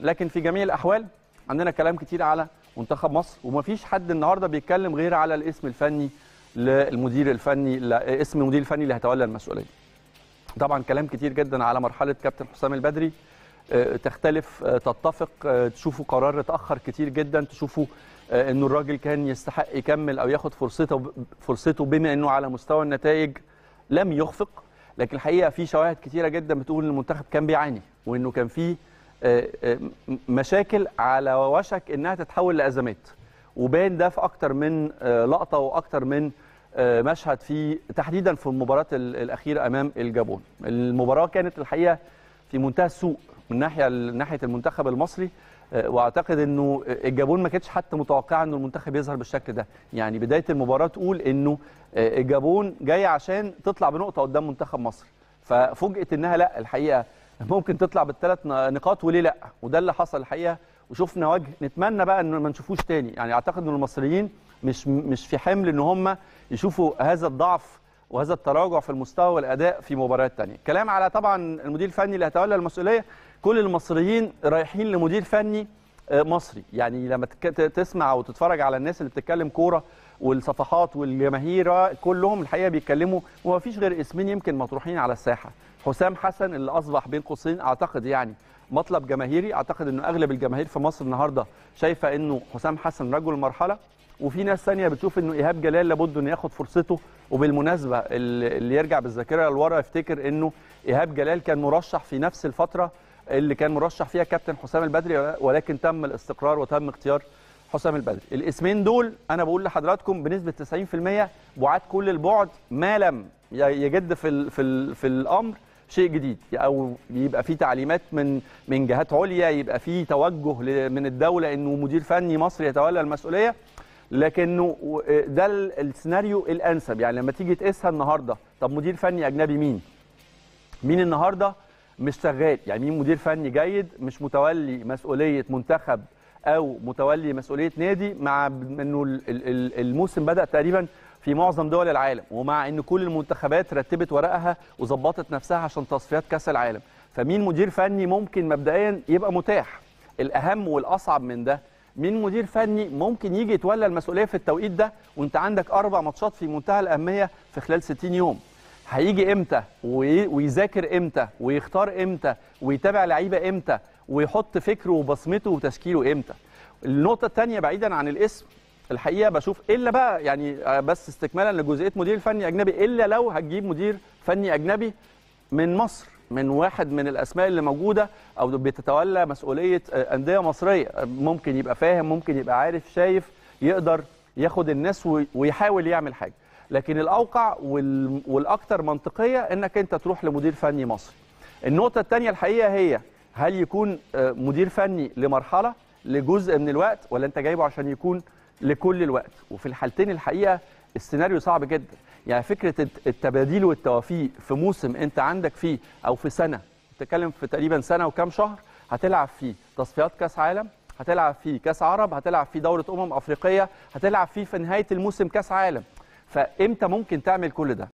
لكن في جميع الاحوال عندنا كلام كتير على منتخب مصر ومفيش حد النهارده بيتكلم غير على الاسم الفني للمدير الفني اسم المدير الفني اللي هيتولى المسؤوليه. طبعا كلام كتير جدا على مرحله كابتن حسام البدري آه، تختلف آه، تتفق آه، تشوفوا قرار اتاخر كتير جدا تشوفوا انه الراجل كان يستحق يكمل او ياخد فرصته فرصته بما انه على مستوى النتائج لم يخفق لكن الحقيقه في شواهد كتيره جدا بتقول ان المنتخب كان بيعاني وانه كان فيه آه، آه، مشاكل على وشك انها تتحول لازمات وبان ده في اكتر من آه، لقطه واكتر من مشهد في تحديدا في المباراه الاخيره امام الجابون المباراه كانت الحقيقه في منتهى السوء من ناحيه ناحيه المنتخب المصري واعتقد انه الجابون ما كانتش حتى متوقعه انه المنتخب يظهر بالشكل ده يعني بدايه المباراه تقول انه الجابون جايه عشان تطلع بنقطه قدام منتخب مصر ففوجئت انها لا الحقيقه ممكن تطلع بالثلاث نقاط وليه لا وده اللي حصل الحقيقه وشفنا وجه نتمنى بقى ان ما نشوفوش تاني يعني اعتقد ان المصريين مش مش في حمل ان هم يشوفوا هذا الضعف وهذا التراجع في المستوى والاداء في مباريات تانية كلام على طبعا المدير الفني اللي هيتولى المسؤوليه كل المصريين رايحين لمدير فني آه، مصري يعني لما تسمع وتتفرج على الناس اللي بتتكلم كوره والصفحات والجماهير آه، كلهم الحقيقه بيتكلموا وما فيش غير اسمين يمكن مطروحين على الساحه حسام حسن اللي اصبح بين قوسين اعتقد يعني مطلب جماهيري اعتقد انه اغلب الجماهير في مصر النهارده شايفه انه حسام حسن رجل مرحله وفي ناس ثانيه بتشوف انه ايهاب جلال لابد انه ياخد فرصته وبالمناسبه اللي يرجع بالذاكره لورا يفتكر انه ايهاب جلال كان مرشح في نفس الفتره اللي كان مرشح فيها كابتن حسام البدري ولكن تم الاستقرار وتم اختيار حسام البدري الاسمين دول انا بقول لحضراتكم بنسبه 90% بعاد كل البعد ما لم يجد في الـ في الـ في الامر شيء جديد او يبقى في تعليمات من من جهات عليا يبقى في توجه من الدوله انه مدير فني مصري يتولى المسؤوليه لكنه ده السيناريو الانسب يعني لما تيجي تقيسها النهارده طب مدير فني اجنبي مين مين النهارده مش شغال يعني مين مدير فني جيد مش متولي مسؤوليه منتخب او متولي مسؤوليه نادي مع انه الموسم بدا تقريبا في معظم دول العالم ومع ان كل المنتخبات رتبت ورقها وظبطت نفسها عشان تصفيات كاس العالم فمين مدير فني ممكن مبدئيا يبقى متاح الاهم والاصعب من ده مين مدير فني ممكن يجي يتولى المسؤوليه في التوقيت ده وانت عندك اربع ماتشات في منتهى الاهميه في خلال 60 يوم هيجي امتى ويذاكر امتى ويختار امتى ويتابع لعيبه امتى ويحط فكره وبصمته وتشكيله امتى النقطه الثانيه بعيدا عن الاسم الحقيقه بشوف الا بقى يعني آه، بس استكمالا لجزئيه مدير فني اجنبي الا لو هتجيب مدير فني اجنبي من مصر من واحد من الاسماء اللي موجوده او بتتولى مسؤوليه آه، انديه مصريه آه، ممكن يبقى فاهم ممكن يبقى عارف شايف يقدر ياخد الناس ويحاول يعمل حاجه لكن الاوقع والاكثر منطقيه انك انت تروح لمدير فني مصري النقطه الثانيه الحقيقه هي هل يكون مدير فني لمرحله لجزء من الوقت ولا انت جايبه عشان يكون لكل الوقت وفي الحالتين الحقيقه السيناريو صعب جدا يعني فكره التباديل والتوافيق في موسم انت عندك فيه او في سنه بتتكلم في تقريبا سنه وكام شهر هتلعب فيه تصفيات كاس عالم هتلعب فيه كاس عرب هتلعب فيه دوره امم افريقيه هتلعب فيه في نهايه الموسم كاس عالم فامتى ممكن تعمل كل ده